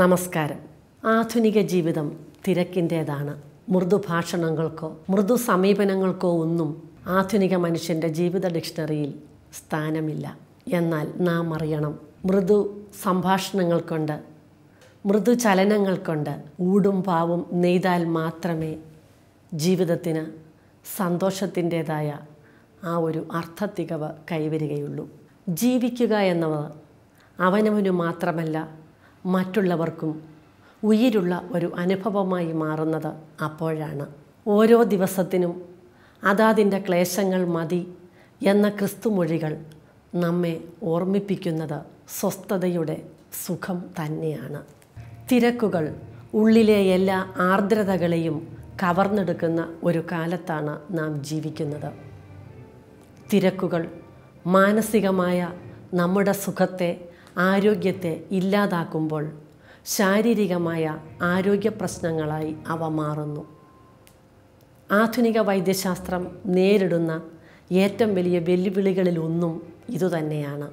നമസ്കാരം ആധുനിക ജീവിതം തിരക്കിൻ്റേതാണ് മൃദു ഭാഷണങ്ങൾക്കോ മൃദു സമീപനങ്ങൾക്കോ ഒന്നും ആധുനിക മനുഷ്യൻ്റെ ജീവിത ഡിക്ഷണറിയിൽ സ്ഥാനമില്ല എന്നാൽ നാം അറിയണം മൃദു സംഭാഷണങ്ങൾ കൊണ്ട് മൃദു ചലനങ്ങൾ കൊണ്ട് ഊടും പാവും നെയ്താൽ മാത്രമേ ജീവിതത്തിന് സന്തോഷത്തിൻ്റേതായ ആ ഒരു അർത്ഥത്തികവ് കൈവരികയുള്ളൂ ജീവിക്കുക എന്നത് അവനവനു മാത്രമല്ല മറ്റുള്ളവർക്കും ഉയരുള്ള ഒരു അനുഭവമായി മാറുന്നത് അപ്പോഴാണ് ഓരോ ദിവസത്തിനും അതാതിൻ്റെ ക്ലേശങ്ങൾ മതി എന്ന ക്രിസ്തുമൊഴികൾ നമ്മെ ഓർമ്മിപ്പിക്കുന്നത് സ്വസ്ഥതയുടെ സുഖം തന്നെയാണ് തിരക്കുകൾ ഉള്ളിലെ എല്ലാ ആർദ്രതകളെയും കവർന്നെടുക്കുന്ന ഒരു കാലത്താണ് നാം ജീവിക്കുന്നത് തിരക്കുകൾ മാനസികമായ നമ്മുടെ സുഖത്തെ ആരോഗ്യത്തെ ഇല്ലാതാക്കുമ്പോൾ ശാരീരികമായ ആരോഗ്യ പ്രശ്നങ്ങളായി അവ മാറുന്നു ആധുനിക വൈദ്യശാസ്ത്രം നേരിടുന്ന ഏറ്റവും വലിയ വെല്ലുവിളികളിലൊന്നും ഇതുതന്നെയാണ്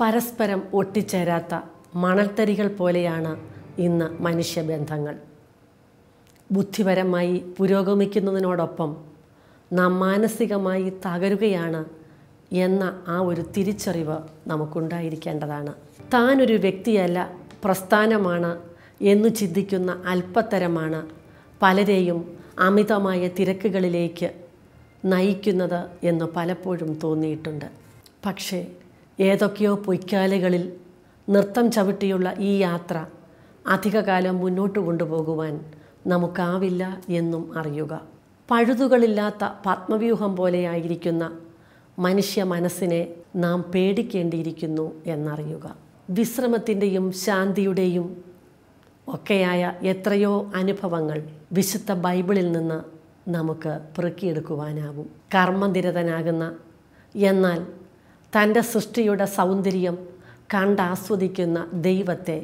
പരസ്പരം ഒട്ടിച്ചേരാത്ത മണൽത്തരികൾ പോലെയാണ് ഇന്ന് മനുഷ്യബന്ധങ്ങൾ ബുദ്ധിപരമായി പുരോഗമിക്കുന്നതിനോടൊപ്പം നാം മാനസികമായി തകരുകയാണ് എന്ന ആ ഒരു തിരിച്ചറിവ് നമുക്കുണ്ടായിരിക്കേണ്ടതാണ് താനൊരു വ്യക്തിയല്ല പ്രസ്ഥാനമാണ് എന്നു ചിന്തിക്കുന്ന അല്പത്തരമാണ് പലരെയും അമിതമായ തിരക്കുകളിലേക്ക് നയിക്കുന്നത് എന്ന് പലപ്പോഴും തോന്നിയിട്ടുണ്ട് പക്ഷേ ഏതൊക്കെയോ പൊയ്ക്കാലുകളിൽ നൃത്തം ചവിട്ടിയുള്ള ഈ യാത്ര അധികകാലം മുന്നോട്ട് കൊണ്ടുപോകുവാൻ നമുക്കാവില്ല എന്നും അറിയുക പഴുതുകളില്ലാത്ത പത്മവ്യൂഹം പോലെയായിരിക്കുന്ന മനുഷ്യ മനസ്സിനെ നാം പേടിക്കേണ്ടിയിരിക്കുന്നു എന്നറിയുക വിശ്രമത്തിൻ്റെയും ശാന്തിയുടെയും ഒക്കെയായ എത്രയോ അനുഭവങ്ങൾ വിശുദ്ധ ബൈബിളിൽ നിന്ന് നമുക്ക് പെറുക്കിയെടുക്കുവാനാവും കർമ്മനിരതനാകുന്ന എന്നാൽ തൻ്റെ സൃഷ്ടിയുടെ സൗന്ദര്യം കണ്ടാസ്വദിക്കുന്ന ദൈവത്തെ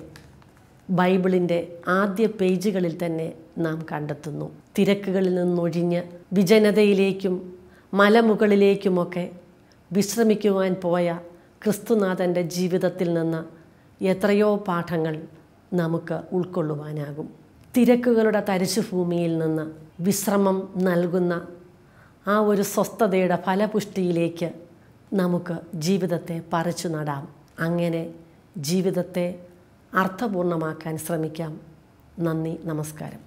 ബൈബിളിൻ്റെ ആദ്യ പേജുകളിൽ തന്നെ നാം കണ്ടെത്തുന്നു തിരക്കുകളിൽ നിന്നൊഴിഞ്ഞ് വിജനതയിലേക്കും മലമുകളിലേക്കുമൊക്കെ വിശ്രമിക്കുവാൻ പോയ ക്രിസ്തുനാഥൻ്റെ ജീവിതത്തിൽ നിന്ന് എത്രയോ പാഠങ്ങൾ നമുക്ക് ഉൾക്കൊള്ളുവാനാകും തിരക്കുകളുടെ തരിശുഭൂമിയിൽ നിന്ന് വിശ്രമം നൽകുന്ന ആ ഒരു സ്വസ്ഥതയുടെ ഫലപുഷ്ടിയിലേക്ക് നമുക്ക് ജീവിതത്തെ പറിച്ചു നടാം അങ്ങനെ ജീവിതത്തെ അർത്ഥപൂർണ്ണമാക്കാൻ ശ്രമിക്കാം നന്ദി നമസ്കാരം